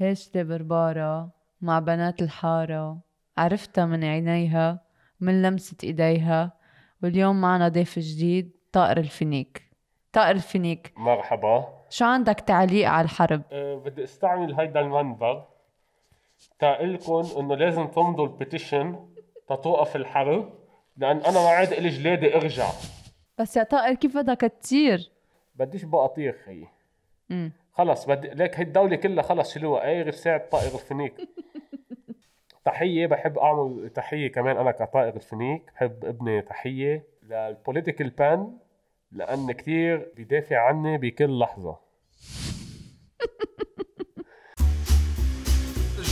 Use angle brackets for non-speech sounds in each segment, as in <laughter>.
هاشتي بربارة مع بنات الحارة عرفتها من عينيها من لمسة إيديها واليوم معنا ضيف جديد طائر الفينيك طائر الفينيك مرحبا شو عندك تعليق على الحرب؟ أه بدي استعمل هيدا المنبر تقلكم انه لازم تمضوا البيتيشن تتوقف الحرب لان انا ما عاد الي جلادي ارجع بس يا طائر كيف بدك تصير؟ بديش بقى اطير خيي خلص بدي ليك هي الدولة كلها خلص شلوها اي غير ساعد طائر الفنيك تحية بحب اعمل تحية كمان انا كطائر الفنيك بحب ابني تحية للبوليتيكال بان لان كثير بيدافع عني بكل لحظة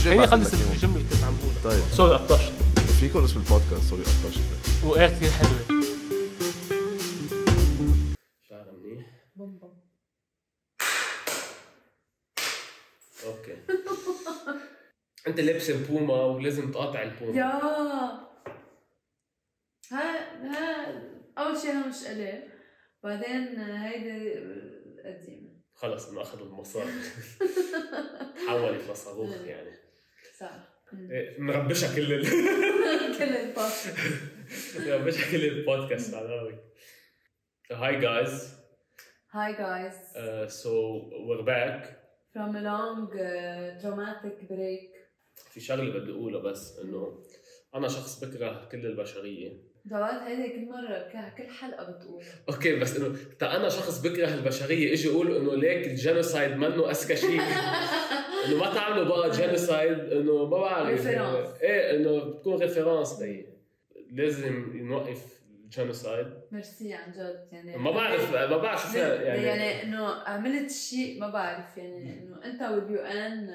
هي خلص الجملة اللي كنت عم بقولها طيب سوري قطشت فيكم اسم البودكاست سوري قطشت وقعت كثير حلوة انت لابس البوما ولازم تقاطع البوما يا ها ها اول شيء انا مش قليل بعدين هيدي قديمه خلص انه اخذوا المصاري تحولت لصاروخ <laughs> يعني صح مربشها إيه، كل ال... <laughs> كل البودكاست مربشها كل البودكاست على هاي جايز هاي جايز سو وير باك from a long uh, dramatic break. في شغله بدي اقولها بس انه انا شخص بكره كل البشريه دوال هيدي كل مرة كل حلقة بتقول اوكي بس انه تا انا شخص بكره البشرية اجي اقول انه ليك الجينوسايد منه اذكى شيء <laughs> انه ما تعملوا بقى جينوسايد انه ما بعرف ايه انه بتكون ريفيرنس لي لازم نوقف الجينوسايد ميرسي عن جد يعني ما بعرف إيه. ما بعرف شو يعني يعني انه عملت شيء ما بعرف يعني انه انت واليو ان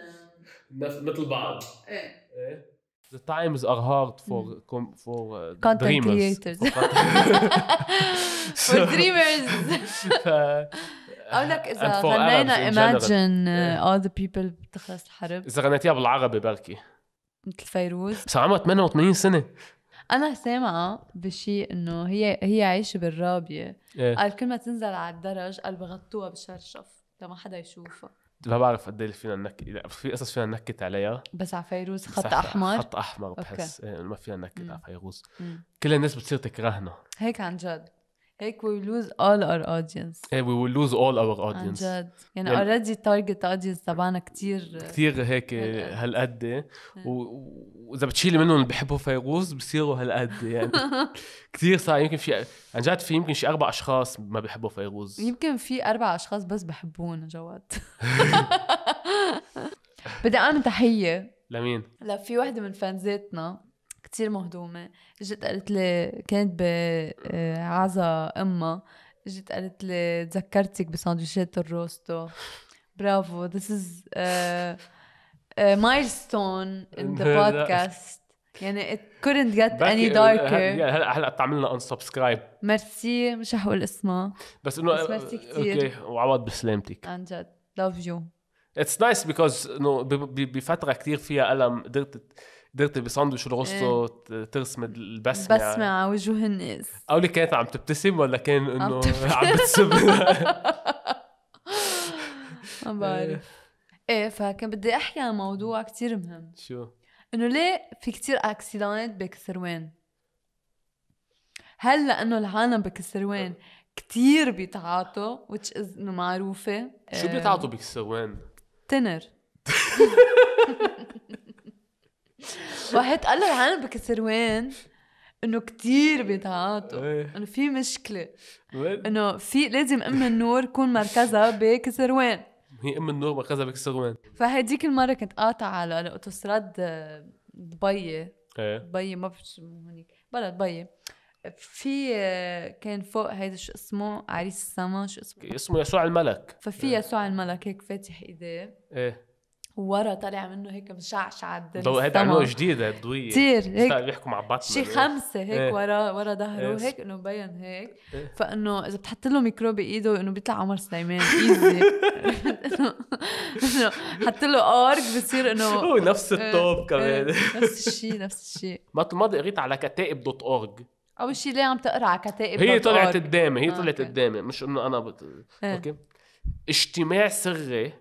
مثل بعض ايه ايه The times are hard for com, for uh, content dreamers. creators. for <laughs> dreamers. <laughs> <laughs> اقول لك اذا غنينا imagine uh, إيه. all the people بتخلص الحرب اذا غنيتيها بالعربي بركي مثل فيروز صار عمرها 88 سنه انا سامعه بشيء انه هي هي عايشه بالرابيه إيه؟ قال كل ما تنزل على الدرج قال بغطوها بشرشف لما حدا يشوفها ما بعرف قد ايه فينا ننكت في قصص فينا ننكت عليها بس على فيروز خط احمر خط احمر بحس إيه ما فينا ننكت على فيروز كل الناس بتصير تكرهنا هيك عن جد هيك we will lose all our audience ايه we will lose all our audience عن جد يعني, يعني already target audience تبعنا كثير كثير هيك هالقد إيه. واذا بتشيلي منهم بحبوا فيروز بصيروا هالقد يعني <laughs> كثير صار يمكن في عن جد في يمكن شي اربع اشخاص ما بحبوا فيروز يمكن في اربع اشخاص بس بحبونا جواد <laughs> <laughs> بدي اعمل تحيه لمين؟ لا في وحده من فانزاتنا كتير مهضومة جيت قالت لي كانت بعزة آه، أمها جيت قالت لي تذكرتك بساندويشات الروستو برافو this is uh, a milestone in the <laughs> podcast يعني it couldn't get any darker هلا هلا بتعملنا سبسكرايب ميرسي مش رح اقول اسمها بس انه ميرسي آه، كثير اوكي وعوض بسلامتك عن جد لاف يو اتس نايس بيكوز انه بفتره كثير فيها الم قدرت درتي بساندويش الغصه إيه. ترسم البسمه البسمه يعني. على وجوه الناس اولي كانت عم تبتسم ولا كان انه عم بتسب <laughs> ما بعرف إيه. ايه فكان بدي احكي عن موضوع كتير مهم شو؟ انه ليه في كتير اكسيدانات بكسروان؟ هل لانه العالم بكسروان كتير بيتعاطوا وتش از انه معروفة شو إيه. بيتعاطوا بكسروان؟ تنر <laughs> واحد قال له العالم بكسروان انه كتير بيتعاطوا إيه. انه في مشكله انه في لازم ام النور يكون مركزها بكسروان هي ام النور مركزها بكسروان فهديك المره كنت قاطعه على الاوتوستراد آه، دبي إيه. دبي ما بعرف هونيك بلد دبي في آه، كان فوق هيدا شو اسمه عريس السما شو اسمه اسمه يسوع الملك ففي إيه. يسوع الملك هيك فاتح ايديه ايه ورا طالع منه هيك مشعشع الضوء هيدا عملوه جديد هالضوية كثير هيك بيحكوا مع بعض شي خمسة هيك ايه. ورا ورا ظهره ايه. هيك انه مبين هيك ايه. فانه اذا بتحط له ميكرو بايده انه بيطلع عمر سليمان ايزي انه حط له اورج بصير انه <laughs> هو نفس إيه، الطوب إيه، كمان نفس الشيء نفس الشيء بطل <laughs> الماضي قريت على كتائب دوت اورج اول شيء ليه عم تقرا على كتائب هي طلعت قدامي هي آه، طلعت قدامي مش انه انا إيه. اوكي اجتماع سري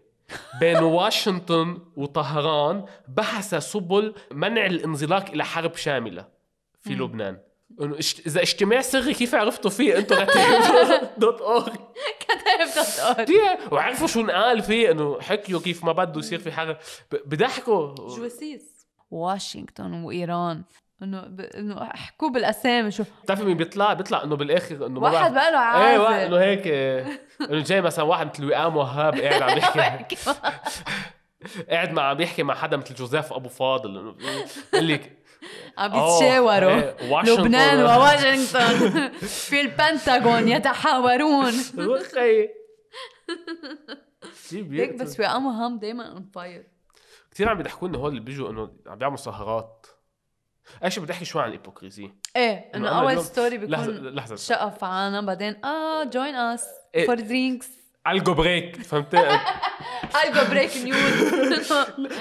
بين واشنطن وطهران بحث سبل منع الانزلاق الى حرب شامله في مم. لبنان اذا اجتماع سري كيف عرفتوا فيه انتوا دوت اورج كتاب دوت اورج وعرفوا شو انقال فيه انه حكيوا كيف ما بده يصير في حرب بضحكوا جواسيس واشنطن وايران انه انه احكوا بالاسامي شو بتعرفي مين بيطلع بيطلع انه بالاخر انه واحد بقى له عازل ايه واحد انه هيك انه جاي مثلا واحد مثل وئام وهاب قاعد عم يحكي <laughs> <laughs> قاعد مع عم يحكي مع حدا مثل جوزيف ابو فاضل اللي <laughs> عم آه، يتشاوروا إيه، لبنان وواشنطن في البنتاغون يتحاورون هيك بس وئام وهاب دايما اون فاير كثير عم يضحكوا انه هول اللي بيجوا انه عم بيعملوا سهرات ايش بدي احكي شوي عن الايبوكريزي ايه انه اول ستوري بيكون لحظه لحظه شقف عنا بعدين اه جوين اس فور درينكس الجو بريك فهمت الجو بريك نيوز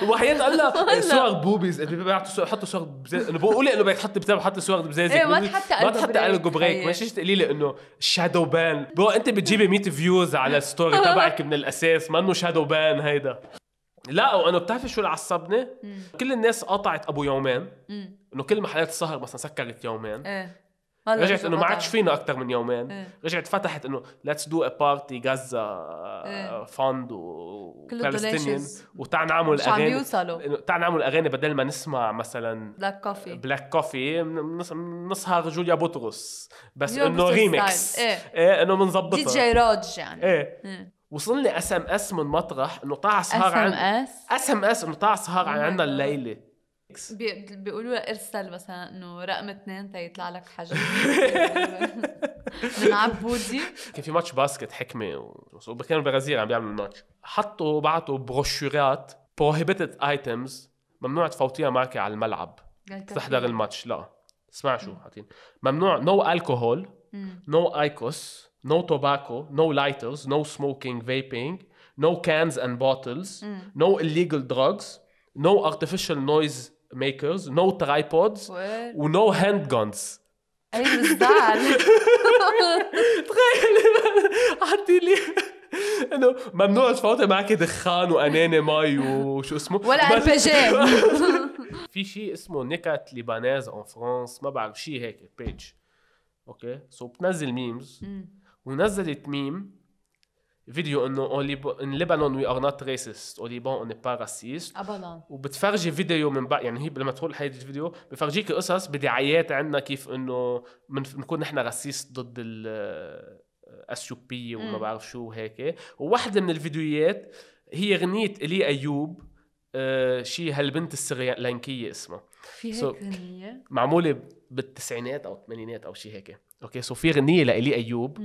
واحيانا قال لها <laughs> صور بوبيز صور حطوا صور انه بقول انه بيتحط بتاب حط صور بزاز ايه ما تحط ما تحط الجو بريك ما تجيش تقولي لي انه شادو بان بو انت بتجيبي 100 فيوز على الستوري تبعك من الاساس ما انه شادو بان هيدا لا وانه بتعرفي شو اللي عصبني؟ كل الناس قطعت ابو يومين انه كل محلات السهر مثلا سكرت يومين ايه رجعت انه ما عادش فينا اكثر من يومين إيه. رجعت فتحت انه ليتس دو ا بارتي غزه إيه. فاند وفلسطينيين وتع نعمل اغاني عم يوصلوا نعمل اغاني بدل ما نسمع مثلا بلاك كوفي بلاك كوفي نسهر جوليا بطرس بس انه ريمكس ايه, إيه انه بنظبطها دي جي روج يعني ايه, إيه. وصلني اس ام اس من مطرح انه طاع سهار اس ام اس اس ام اس انه طاع سهار oh عندنا الليله بيقولوا بيقولوا ارسل مثلا انه رقم اثنين تيطلع لك حجر من عبودي كان في ماتش باسكت حكمه وكانوا البرازيل عم بيعملوا الماتش حطوا بعتوا بروشورات prohibited ايتمز ممنوع تفوتيها معك على الملعب يعني تحضر الماتش لا اسمع شو حاطين ممنوع نو الكهول نو ايكوس no tobacco, no lighters, no smoking, vaping, no cans and bottles, mm. no illegal drugs, no artificial noise makers, no tripods What? no handguns. اي مزعل تخيل حطي لي انه ممنوع تفوتي معك دخان وانانه مي وشو اسمه ولا ار في شيء اسمه نكت ليبانيز اون فرانس ما بعرف شيء هيك بيج اوكي سو بتنزل ميمز ونزلت ميم فيديو انه اون ان ليبانون وي ار نوت ريسست او ليبون اون با راسيست ابدا وبتفرجي فيديو من بعد يعني هي لما تقول هيدا الفيديو بفرجيك قصص بدعايات عندنا كيف انه بنكون نحن راسيست ضد الاثيوبيه وما بعرف شو وهيك وواحدة من الفيديوهات هي غنية إلي أيوب آه شي هالبنت السريلانكية اسمها في هيك so معمولة بالتسعينات او الثمانينات او شيء هيك اوكي سو في غنيه لإلي ايوب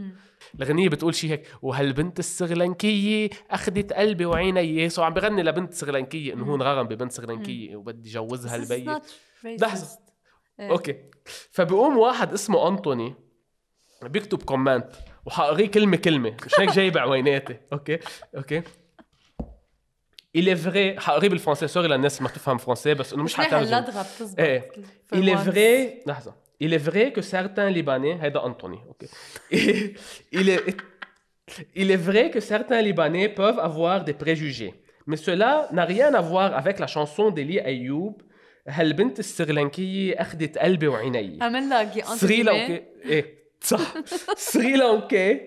الغنيه بتقول شيء هيك وهالبنت السريلانكيه اخذت قلبي وعيني سو عم بغني لبنت سريلانكيه انه هو انغرم ببنت سريلانكيه وبدي جوزها البي لحظه آه. اوكي فبقوم واحد اسمه انطوني بيكتب كومنت وحقريه كلمه كلمه مش هيك جايبه عويناتي اوكي اوكي il est vrai قريب الفرنسي il la nes, ما femme français. بس انه مش حترجم ايه il est vrai il est vrai que certains libanais هذا Anthony, ok. <laughs> il est il est vrai que certains libanais peuvent avoir des préjugés mais cela n'a rien à voir avec la chanson d'Eli Ayoub هالبنت السريلانكية أخذت قلبي وعيني أمن لاقي سريلانكي إيه صح سريلانكي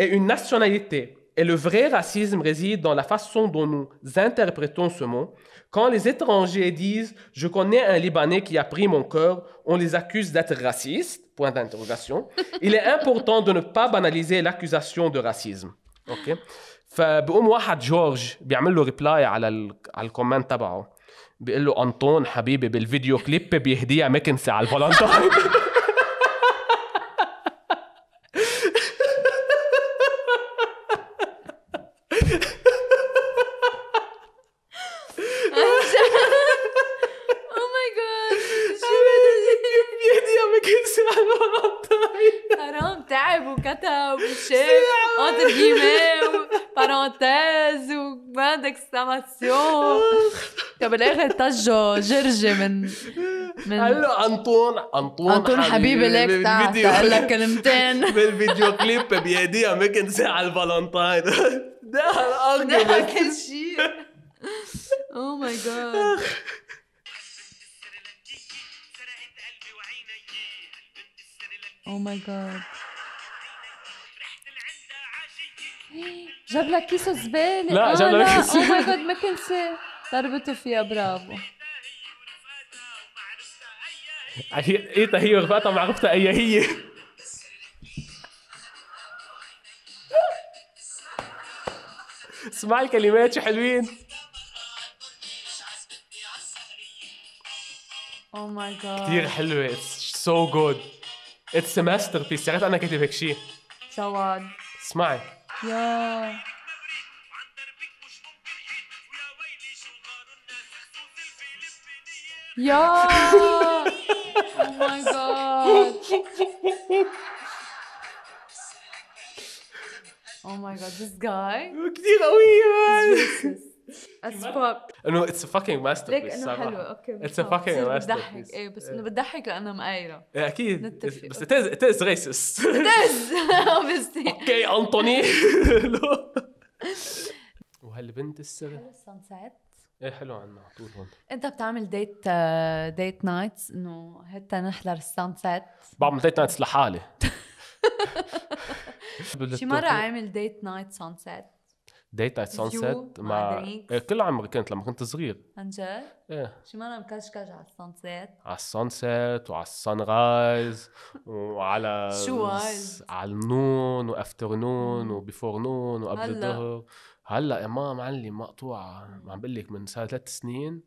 et une nationalité et le vrai racisme réside dans la façon dont nous interprétons ce mot. Quand les étrangers disent ⁇ Je connais un Libanais qui a pris mon cœur ⁇ on les accuse d'être racistes, point d'interrogation. Il est important de ne pas banaliser l'accusation de racisme. Ok فبقوم واحد جورج بيعمل له ريبلاي على حبيبي بالفيديو كليب بيهديها على كتب وشيك انتر جيمي بارونتيز وبان اكسكلاماسيون طب بالاخر طجوا جرجه من من قال له انطون انطون انطون حبيبي ليك تعال اقول لك كلمتين بالفيديو كليب بيديها كنت ساعه الفالنتاين ده الارجيومنت ده كل شيء او ماي جاد Oh my god. <laughs> Oh جاب لك كيس زباله لا آه جاب لك كيس او ماي جاد ما كنساه ضربته فيها برافو ايه هي وغفاتها ما عرفتها هي هي اسمع الكلمات شو حلوين او ماي جاد كثير حلوه اتس سو جود اتس ماستر بيس عرفت انا كاتب هيك شيء جواد اسمعي Yeah. <laughs> يا oh my god oh my god this guy كثير قوي مان انه it's a fucking masterpiece ليك انه حلو اوكي it's a fucking masterpiece ايه بس انه بتضحك لانه مقايره اكيد بس it is it is racist it is <laughs> <laughs> انطوني <laughs> وهالبنت السنه حلو السانسات ايه حلو عنا طول هون انت بتعمل ديت ديت نايتس انه حتى نحضر السانسات بعمل ديت نايتس لحالي <laughs> شي مره عامل ديت نايت سانسات ديت ات سانسيت مع إيه، كل عمري كنت لما كنت صغير عن جد؟ ايه شي مانا مكشكش على السانسيت على السانسيت وعلى السان رايز <laughs> وعلى شو وايز؟ على النون وافتر نون وبيفور نون وقبل الظهر هلا يا ماما معلم مقطوعه عم بقول لك من صار ثلاث سنين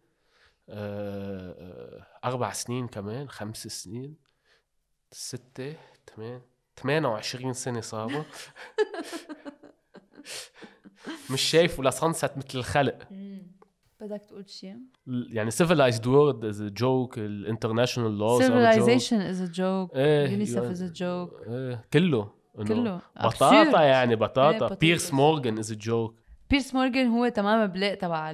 آه، آه، اربع سنين كمان خمس سنين سته ثمان 28 سنه صاروا <laughs> مش شايف ولا سانست مثل الخلق بدك تقول شيء يعني civilized world is a joke الانترناشونال laws civilization is a joke يونيسف إيه، يعني is a joke ايه كله كله بطاطا يعني بطاطا بيرس مورجن از جوك بيرس مورجن هو تماما بلاق تبع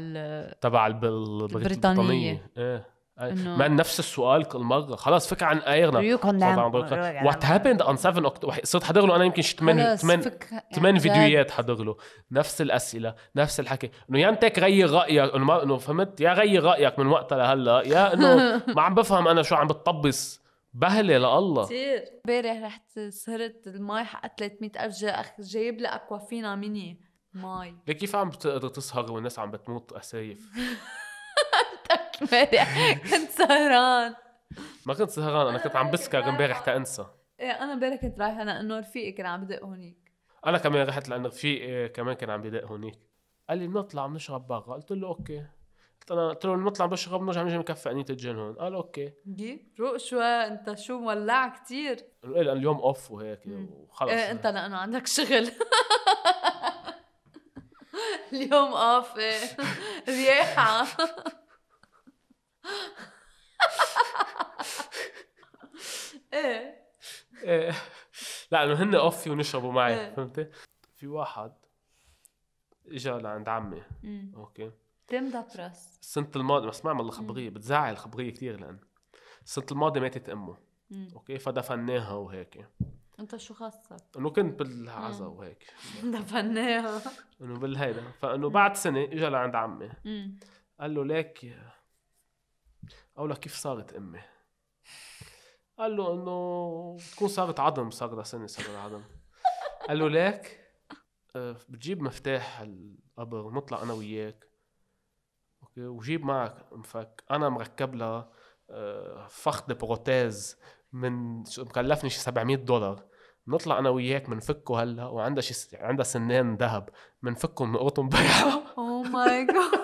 تبع البريطانيه ايه مع نفس السؤال كل مره خلاص فك عن ايرنا وات هابند اون 7 اكتوبر صرت حضر له انا يمكن شي 8 8 8 فيديوهات حضر له نفس الاسئله نفس الحكي انه يا انت غير رايك انه انه فهمت يا غير رايك من وقتها لهلا يا انه <laughs> ما عم بفهم انا شو عم بتطبس بهله لله كثير امبارح رحت سهرت المي حق 300000 جاي جايب لي اكوافينا ميني مي كيف عم بتقدر تسهر والناس عم بتموت اسايف <laughs> كنت سهران ما كنت سهران انا كنت عم بسكر امبارح تانسى ايه انا امبارح كنت رايحه لانه رفيقي كان عم بدق هونيك انا كمان رحت لانه رفيقي إيه، كمان كان عم بدق هونيك قال لي بنطلع بنشرب برا قلت له اوكي قلت انا قلت له بنطلع بنشرب بنرجع بنجي مكفى انية الجن هون قال اوكي جي روق شوي انت شو مولع كثير ايه لانه اليوم اوف وهيك وخلص ايه انت لانه عندك شغل <laughs> اليوم اوف ايه <laughs> رياحه إيه. ايه لا انه هن اوفي ونشربوا معي إيه. فهمتي؟ في واحد اجى لعند عمي اوكي تم دبرس السنة الماضية بس ما عمل الخبرية بتزعل الخبرية كثير لأن السنة الماضية ماتت أمه اوكي فدفناها وهيك انت شو خاصك؟ انه كنت بالعزا وهيك <laughs> دفناها انه بالهيدا فانه بعد سنة اجى لعند عمي قال له ليك اقول لك كيف صارت امي قال له انه تكون صارت عظم صار لها سنه لها عظم قال له ليك آه، بتجيب مفتاح القبر ونطلع انا وياك اوكي وجيب معك مفك انا مركب لها فخ دي بروتيز من مكلفني شي 700 دولار نطلع انا وياك بنفكه هلا وعندها شي عندها سنان ذهب بنفكه بنقطه نبيعها او ماي جاد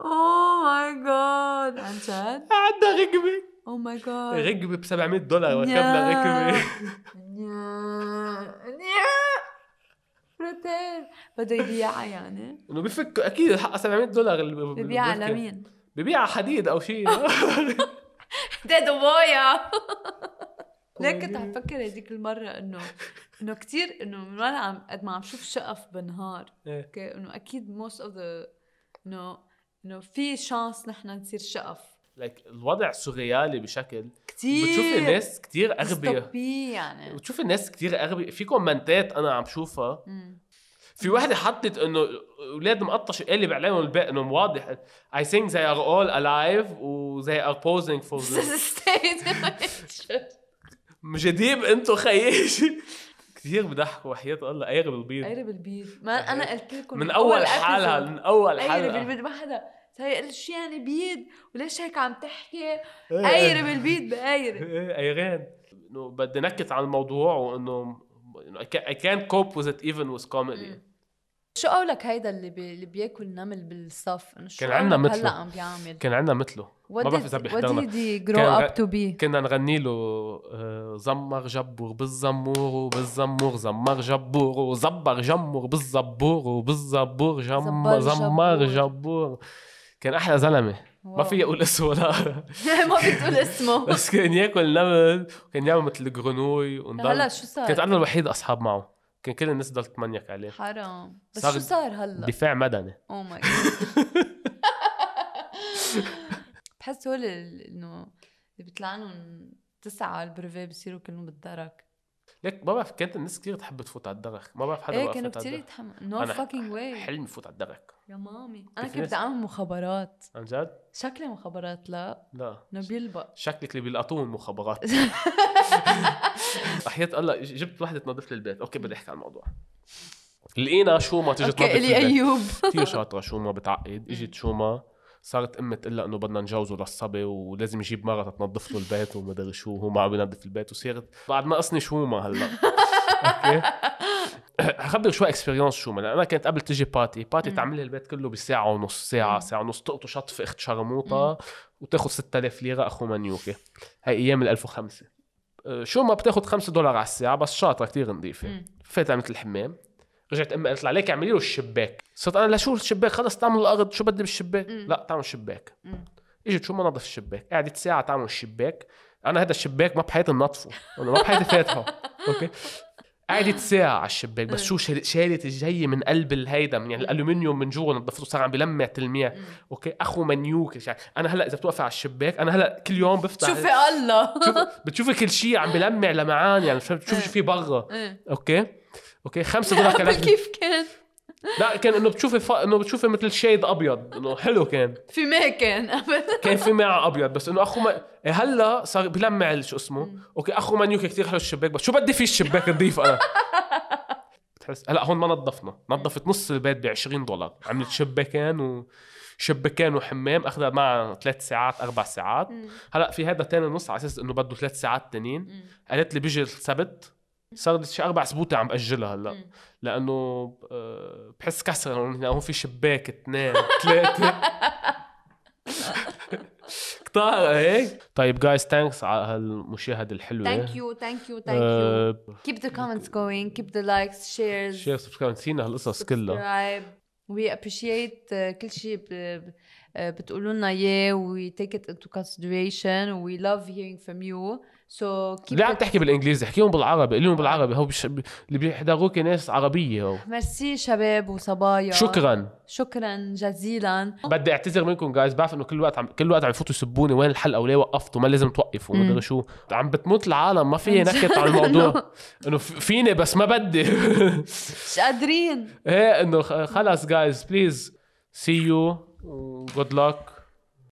او ماي جاد جاد عن جد عدى رقبه او ماي جاد رقبه ب 700 دولار وكبنا رقبه بروتين بده يبيعها يعني انه بفك اكيد حقها 700 دولار ببيعها لمين؟ ببيعها حديد او شيء حديد ومويه ليك كنت عم فكر هذيك المره انه انه كثير انه من وانا عم قد ما عم شوف شقف بنهار إيه. اوكي انه اكيد موست اوف ذا انه انه في شانس نحن نصير شقف لك like, الوضع سوريالي بشكل كثير بتشوفي ناس كثير اغبياء يعني بتشوفي ناس كثير اغبياء في كومنتات انا عم شوفها مم. في وحده حطت انه اولاد مقطش قالب عليهم الباقي انه واضح اي ثينك زي ار اول الايف وزي ار بوزنج فور ذس مش جديد انتو خيي كثير بضحكوا وحياة الله قارب البيض قارب البيض ما يعني انا قلت لكم من اول حلقه من اول حلقه قارب البيض ما حدا هي شو يعني بيض وليش هيك عم تحكي قارب البيض بقارب ايه ايران إيه. <laughs> إيه، إيه، انه بدي نكت على الموضوع وانه I can't cope with it even with comedy شو قولك هيدا اللي, بي... اللي بياكل نمل بالصف انه شو كان عندنا مثله هلا عم بيعمل كان عندنا مثله ما بعرف اذا بيحضرنا جرو اب تو بي كنا نغني له آه، زمر جبور بالزمور وبالزمور زمر جبور وزبر جمر بالزبور وبالزبور جمر زمر جبور كان احلى زلمه ما في اقول اسمه لا <laughs> <laughs> ما في تقول اسمه بس كان ياكل نمل وكان يعمل مثل الجرنوي ونضل هلا شو صار؟ كنت انا الوحيد اصحاب معه كان كل الناس ضلت تمنيك عليه حرام بس شو صار هلا؟ دفاع مدني او oh ماي <laughs> بحس هول انه اللي بيطلع لهم تسعه على بصيروا كلهم بالدرك ليك ما بعرف كانت الناس كثير تحب تفوت على الدرك ما بعرف حدا ايه كانوا كثير يتحملوا نو فاكينج واي حلمي فوت على الدرك يا مامي انا كنت بدي اعمل مخابرات عن جد؟ شكلي مخابرات لا لا انه بيلبق شكلك اللي بيلقطوه من مخابرات <laughs> حياة الله جبت وحده تنظف لي البيت اوكي بدي احكي عن الموضوع لقينا شو ما تيجي تنظف البيت ايوب كثير شاطره شو ما بتعقد اجت إيه. شو ما صارت امي تقول لها انه بدنا نجوزه للصبي ولازم يجيب مرة تنظف له البيت وما ادري شو هو ما عم ينظف البيت وصارت بعد ناقصني ما هلا اوكي حخبرك <laughs> شوي اكسبيرينس شو من انا كانت قبل تجي باتي باتي تعمل لي البيت كله بساعه ونص ساعه ساعه ونص تقطو شطف اخت شرموطه وتاخذ 6000 ليره اخو منيوكي هاي ايام ال 1005 أه، شو ما بتاخذ 5 دولار على الساعه بس شاطره كثير نظيفه فات عملت الحمام رجعت امي قالت لي عليك اعملي له الشباك صرت انا لشو الشباك خلص تعمل الارض شو بدي بالشباك م. لا تعمل شباك اجت شو ما نظف الشباك قعدت ساعه تعمل الشباك انا هذا الشباك ما بحياتي نظفه انا ما بحياتي فاتحه <laughs> اوكي قعدت ساعة على الشباك بس شو شالت الجاية من قلب الهيدا من يعني الالومنيوم من جوا نظفته صار عم بلمع تلميع اوكي اخو منيوك يعني انا هلا اذا بتوقف على الشباك انا هلا كل يوم بفتح شوفي الله بتشوفي كل شيء عم بلمع لمعان يعني بتشوفي شو في برا اوكي اوكي 5 دولار كان <laughs> كيف كان لا كان انه بتشوفي ف... انه بتشوفي مثل شيد ابيض انه حلو كان في ماء كان كان في ماء ابيض بس انه اخو ما... إيه، هلا صار بلمع شو اسمه اوكي اخو مانيوكي كثير حلو الشباك بس شو بدي فيه الشباك نظيف انا بتحس <laughs> هلا هون ما نظفنا نظفت نص البيت ب 20 دولار عملت شباكان و وحمام اخذها مع ثلاث ساعات اربع ساعات هلا في هذا تاني نص على اساس انه بده ثلاث ساعات تانيين قالت لي بيجي السبت صار لي شي اربع سبوت عم باجلها هلا لانه آه، بحس كسر هون في شباك اثنين ثلاثه <laughs> كتار هيك إيه. طيب جايز ثانكس على هالمشاهده الحلوه ثانك يو ثانك يو ثانك يو كيب ذا كومنتس جوينج كيب ذا لايكس شيرز شير سبسكرايب نسينا هالقصص كلها وي ابريشيت آه، كل شيء آه، بتقولوا لنا اياه وي تيك ات انتو كونسيدريشن وي لاف هيرينج فروم يو سو so ليه عم تحكي بالانجليزي احكيهم بالعربي قول لهم بالعربي هو بش... اللي بيحضروك ناس عربيه هو ميرسي شباب وصبايا شكرا شكرا جزيلا بدي اعتذر منكم جايز بعرف انه كل وقت عم كل وقت عم يفوتوا يسبوني وين الحلقه وليه وقفتوا ما لازم توقفوا ما ادري شو عم بتموت العالم ما في <laughs> نكت على الموضوع انه فيني بس ما بدي مش قادرين <laughs> ايه انه خلص جايز بليز سي يو جود لك